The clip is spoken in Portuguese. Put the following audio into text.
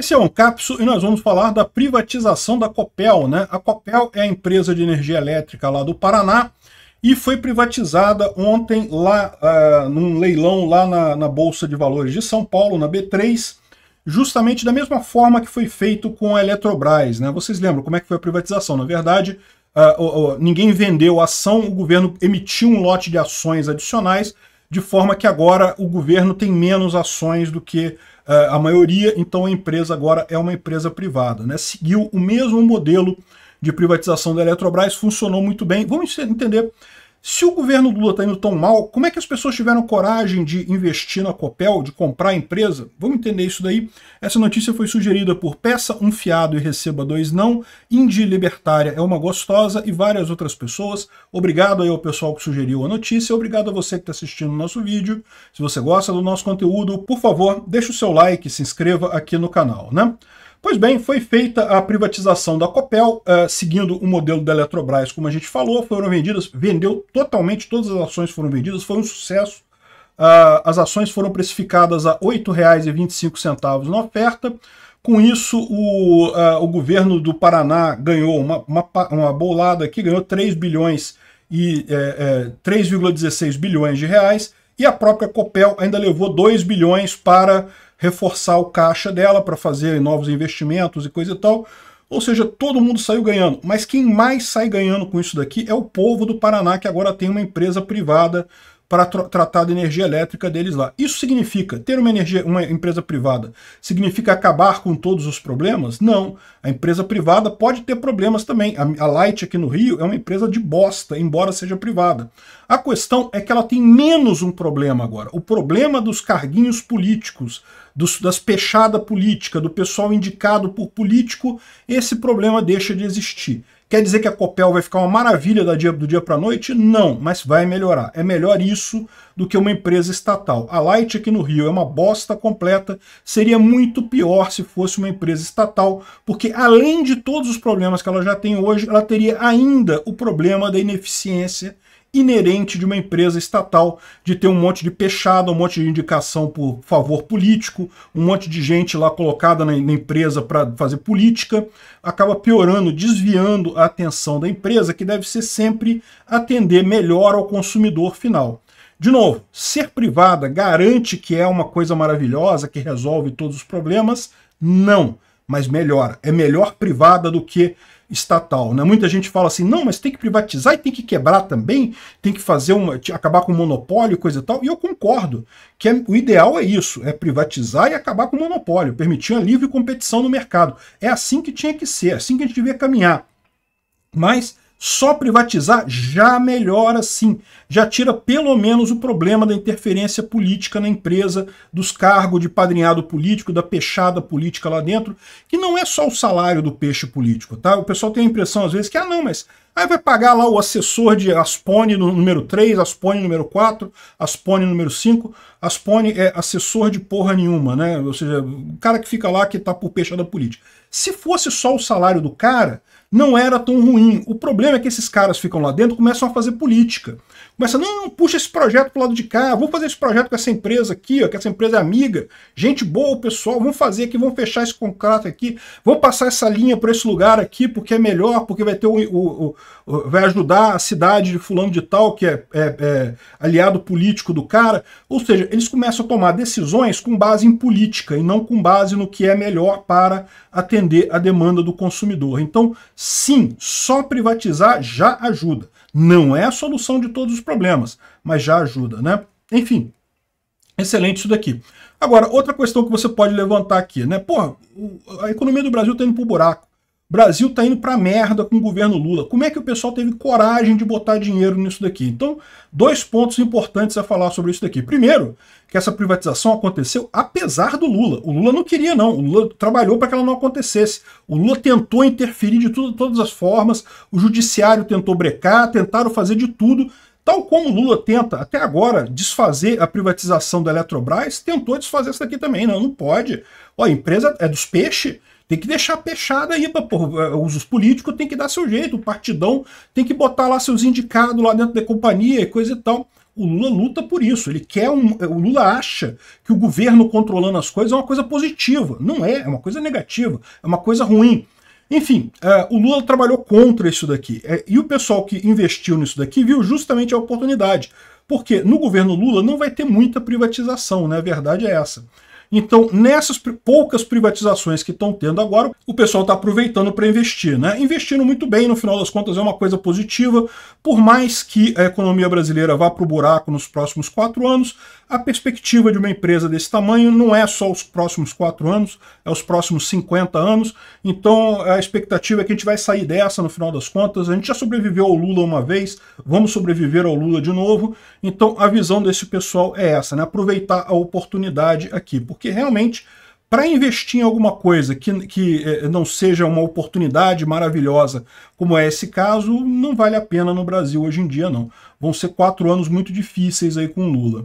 Esse é um Capso e nós vamos falar da privatização da Copel. Né? A Copel é a empresa de energia elétrica lá do Paraná e foi privatizada ontem lá uh, num leilão lá na, na Bolsa de Valores de São Paulo, na B3, justamente da mesma forma que foi feito com a Eletrobras. Né? Vocês lembram como é que foi a privatização? Na verdade, uh, uh, ninguém vendeu a ação, o governo emitiu um lote de ações adicionais de forma que agora o governo tem menos ações do que uh, a maioria, então a empresa agora é uma empresa privada. Né? Seguiu o mesmo modelo de privatização da Eletrobras, funcionou muito bem. Vamos entender se o governo Lula está indo tão mal, como é que as pessoas tiveram coragem de investir na Copel, de comprar a empresa? Vamos entender isso daí. Essa notícia foi sugerida por Peça um Fiado e Receba Dois Não, Indie Libertária é uma gostosa e várias outras pessoas. Obrigado aí ao pessoal que sugeriu a notícia, obrigado a você que está assistindo o nosso vídeo. Se você gosta do nosso conteúdo, por favor, deixe o seu like, se inscreva aqui no canal, né? Pois bem, foi feita a privatização da Copel, uh, seguindo o modelo da Eletrobras, como a gente falou, foram vendidas, vendeu totalmente, todas as ações foram vendidas, foi um sucesso. Uh, as ações foram precificadas a R$ 8,25 na oferta. Com isso, o, uh, o governo do Paraná ganhou uma, uma, uma bolada aqui ganhou 3 bilhões e é, é, 3,16 bilhões de reais, e a própria Copel ainda levou 2 bilhões para reforçar o caixa dela para fazer novos investimentos e coisa e tal. Ou seja, todo mundo saiu ganhando. Mas quem mais sai ganhando com isso daqui é o povo do Paraná, que agora tem uma empresa privada para tratar da energia elétrica deles lá. Isso significa ter uma, energia, uma empresa privada significa acabar com todos os problemas? Não. A empresa privada pode ter problemas também. A, a Light aqui no Rio é uma empresa de bosta, embora seja privada. A questão é que ela tem menos um problema agora. O problema dos carguinhos políticos dos, das pechadas política, do pessoal indicado por político, esse problema deixa de existir. Quer dizer que a Copel vai ficar uma maravilha do dia para a noite? Não, mas vai melhorar. É melhor isso do que uma empresa estatal. A Light aqui no Rio é uma bosta completa, seria muito pior se fosse uma empresa estatal, porque além de todos os problemas que ela já tem hoje, ela teria ainda o problema da ineficiência inerente de uma empresa estatal de ter um monte de pechada um monte de indicação por favor político, um monte de gente lá colocada na, na empresa para fazer política, acaba piorando, desviando a atenção da empresa, que deve ser sempre atender melhor ao consumidor final. De novo, ser privada garante que é uma coisa maravilhosa, que resolve todos os problemas? Não mas melhora. É melhor privada do que estatal. Né? Muita gente fala assim, não, mas tem que privatizar e tem que quebrar também, tem que fazer uma, acabar com o monopólio e coisa e tal. E eu concordo que é, o ideal é isso, é privatizar e acabar com o monopólio, permitir a livre competição no mercado. É assim que tinha que ser, é assim que a gente devia caminhar. Mas só privatizar já melhora sim, já tira pelo menos o problema da interferência política na empresa, dos cargos de padrinhado político, da peixada política lá dentro, que não é só o salário do peixe político, tá? O pessoal tem a impressão às vezes que, ah não, mas aí vai pagar lá o assessor de Aspone no número 3, Aspone número 4, Aspone número 5, Aspone é assessor de porra nenhuma, né? Ou seja, o cara que fica lá que tá por peixada política. Se fosse só o salário do cara não era tão ruim. O problema é que esses caras ficam lá dentro começam a fazer política. Começa, não, puxa esse projeto o lado de cá, vou fazer esse projeto com essa empresa aqui, ó, que essa empresa é amiga, gente boa, pessoal, vamos fazer aqui, vamos fechar esse contrato aqui, vamos passar essa linha para esse lugar aqui, porque é melhor, porque vai ter o, o, o, vai ajudar a cidade de fulano de tal, que é, é, é aliado político do cara. Ou seja, eles começam a tomar decisões com base em política e não com base no que é melhor para atender a demanda do consumidor. Então, Sim, só privatizar já ajuda. Não é a solução de todos os problemas, mas já ajuda, né? Enfim, excelente isso daqui. Agora, outra questão que você pode levantar aqui, né? Porra, a economia do Brasil está indo para o buraco. Brasil tá indo pra merda com o governo Lula. Como é que o pessoal teve coragem de botar dinheiro nisso daqui? Então, dois pontos importantes a falar sobre isso daqui. Primeiro, que essa privatização aconteceu apesar do Lula. O Lula não queria, não. O Lula trabalhou para que ela não acontecesse. O Lula tentou interferir de tudo, todas as formas, o judiciário tentou brecar, tentaram fazer de tudo. Tal como o Lula tenta, até agora, desfazer a privatização da Eletrobras, tentou desfazer isso daqui também. Não, né? não pode. Ó, a empresa é dos peixes, tem que deixar pechada aí, porra. É, os políticos têm que dar seu jeito, o partidão tem que botar lá seus indicados lá dentro da companhia e coisa e tal. O Lula luta por isso. Ele quer um. O Lula acha que o governo controlando as coisas é uma coisa positiva. Não é, é uma coisa negativa, é uma coisa ruim. Enfim, uh, o Lula trabalhou contra isso daqui. É, e o pessoal que investiu nisso daqui viu justamente a oportunidade. Porque no governo Lula não vai ter muita privatização, né? A verdade é essa. Então, nessas poucas privatizações que estão tendo agora, o pessoal está aproveitando para investir, né? Investindo muito bem, no final das contas, é uma coisa positiva, por mais que a economia brasileira vá para o buraco nos próximos quatro anos, a perspectiva de uma empresa desse tamanho não é só os próximos quatro anos, é os próximos 50 anos. Então a expectativa é que a gente vai sair dessa no final das contas. A gente já sobreviveu ao Lula uma vez, vamos sobreviver ao Lula de novo. Então a visão desse pessoal é essa, né? Aproveitar a oportunidade aqui, porque realmente para investir em alguma coisa que, que eh, não seja uma oportunidade maravilhosa, como é esse caso, não vale a pena no Brasil hoje em dia, não. Vão ser quatro anos muito difíceis aí com Lula.